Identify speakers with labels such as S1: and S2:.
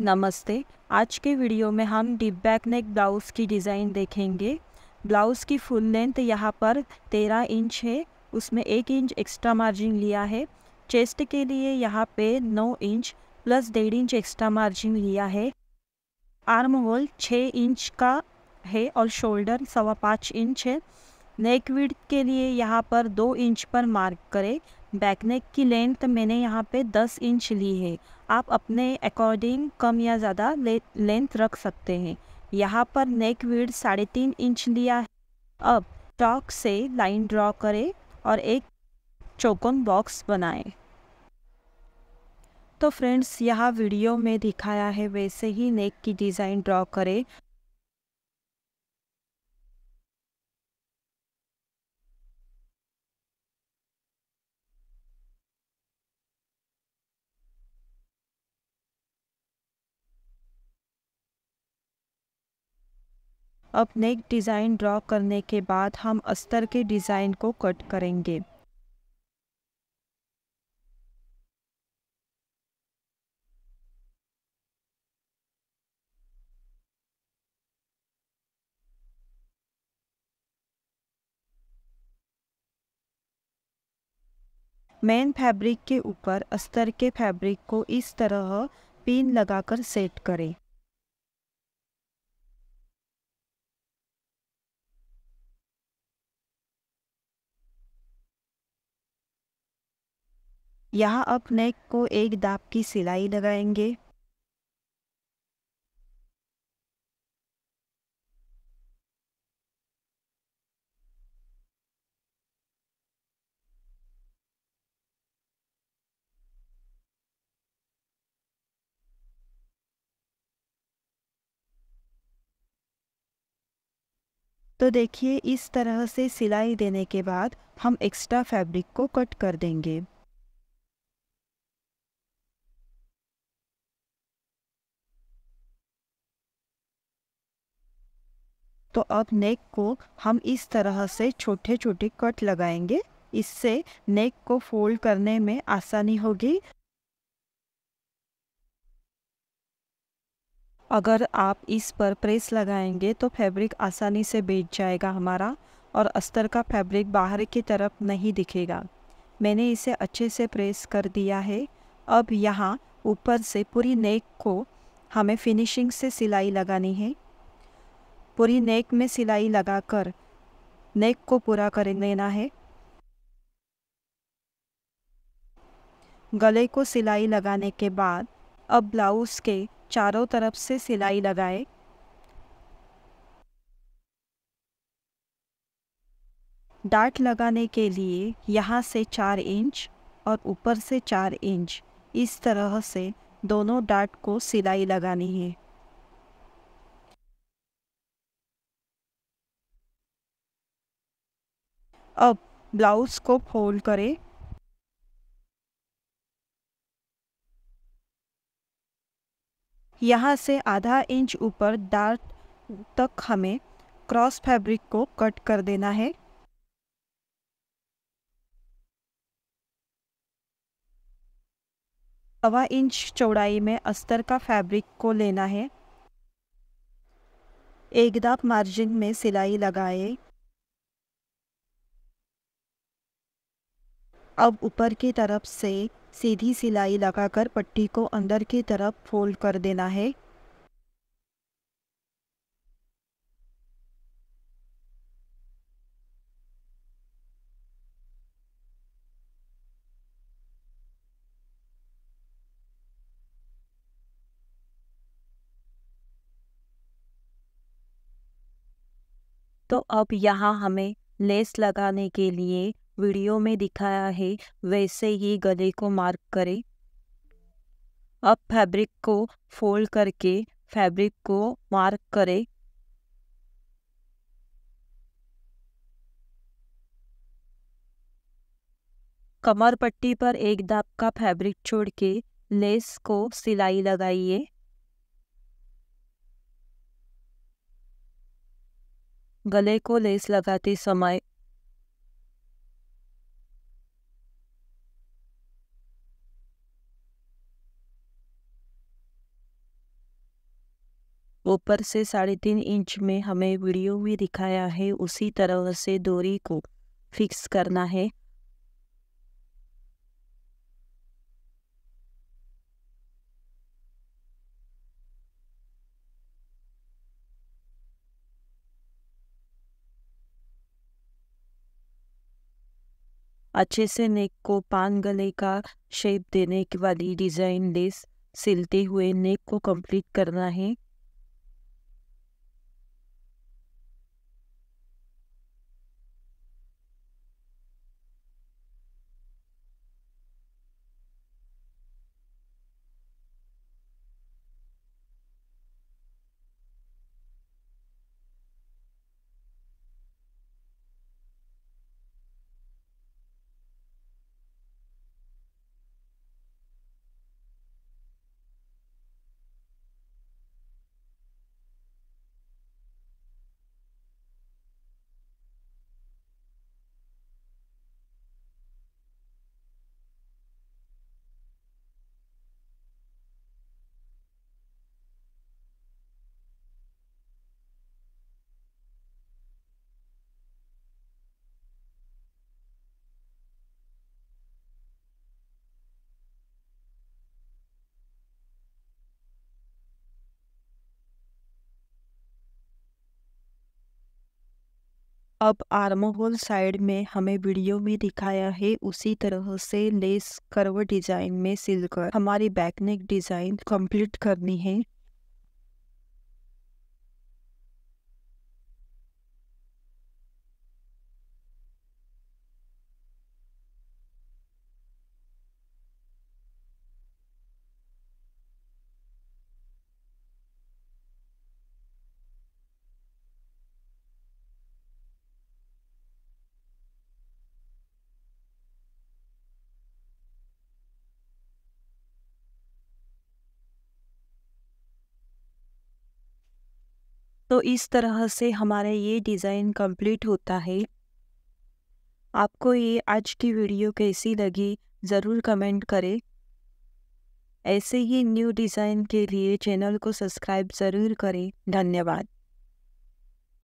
S1: नमस्ते आज के वीडियो में हम डिप बैक नेक ब्लाउज़ की डिज़ाइन देखेंगे ब्लाउज़ की फुल लेंथ यहाँ पर तेरह इंच है उसमें एक इंच एक्स्ट्रा मार्जिन लिया है चेस्ट के लिए यहाँ पे नौ इंच प्लस डेढ़ इंच एक्स्ट्रा मार्जिन लिया है आर्म होल छः इंच का है और शोल्डर सवा पाँच इंच है नेक विड के लिए यहाँ पर दो इंच पर मार्क करें बैकनेक की लेंथ मैंने यहाँ पे 10 इंच ली है आप अपने अकॉर्डिंग कम या ज़्यादा ले, लेंथ रख सकते हैं यहाँ पर नेक वीड साढ़े तीन इंच लिया है अब चौक से लाइन ड्रॉ करें और एक चौकोन बॉक्स बनाएं तो फ्रेंड्स यहाँ वीडियो में दिखाया है वैसे ही नेक की डिज़ाइन ड्रॉ करें अब नेक डिज़ाइन ड्रॉ करने के बाद हम अस्तर के डिज़ाइन को कट करेंगे मेन फैब्रिक के ऊपर अस्तर के फैब्रिक को इस तरह पिन लगाकर सेट करें यहाँ अब नेक को एक दाप की सिलाई लगाएंगे तो देखिए इस तरह से सिलाई देने के बाद हम एक्स्ट्रा फैब्रिक को कट कर देंगे तो अब नेक को हम इस तरह से छोटे छोटे कट लगाएंगे इससे नेक को फोल्ड करने में आसानी होगी अगर आप इस पर प्रेस लगाएंगे तो फैब्रिक आसानी से बैठ जाएगा हमारा और अस्तर का फैब्रिक बाहर की तरफ नहीं दिखेगा मैंने इसे अच्छे से प्रेस कर दिया है अब यहाँ ऊपर से पूरी नेक को हमें फिनिशिंग से सिलाई लगानी है पूरी नेक में सिलाई लगाकर नेक को पूरा कर लेना है गले को सिलाई लगाने के बाद अब ब्लाउज़ के चारों तरफ से सिलाई लगाए डार्ट लगाने के लिए यहाँ से चार इंच और ऊपर से चार इंच इस तरह से दोनों डार्ट को सिलाई लगानी है अब ब्लाउज को फोल्ड करें यहाँ से आधा इंच ऊपर डार्ट तक हमें क्रॉस फैब्रिक को कट कर देना है सवा इंच चौड़ाई में अस्तर का फैब्रिक को लेना है एक मार्जिन में सिलाई लगाए अब ऊपर की तरफ से सीधी सिलाई लगाकर पट्टी को अंदर की तरफ फोल्ड कर देना है तो अब यहाँ हमें लेस लगाने के लिए वीडियो में दिखाया है वैसे ही गले को मार्क करें अब फैब्रिक को फोल्ड करके फैब्रिक को मार्क करें कमर पट्टी पर एक दाब का फैब्रिक छोड़ के लेस को सिलाई लगाइए गले को लेस लगाते समय ऊपर से साढ़े तीन इंच में हमें वीडियो भी दिखाया है उसी तरह से दोरी को फिक्स करना है अच्छे से नेक को पान गले का शेप देने के वाली डिज़ाइन लेस सिलते हुए नेक को कंप्लीट करना है अब आर्म होल साइड में हमें वीडियो में दिखाया है उसी तरह से लेस कर्व डिजाइन में सिलकर हमारी बैकनेक डिजाइन कंप्लीट करनी है तो इस तरह से हमारा ये डिज़ाइन कंप्लीट होता है आपको ये आज की वीडियो कैसी लगी ज़रूर कमेंट करें ऐसे ही न्यू डिज़ाइन के लिए चैनल को सब्सक्राइब ज़रूर करें धन्यवाद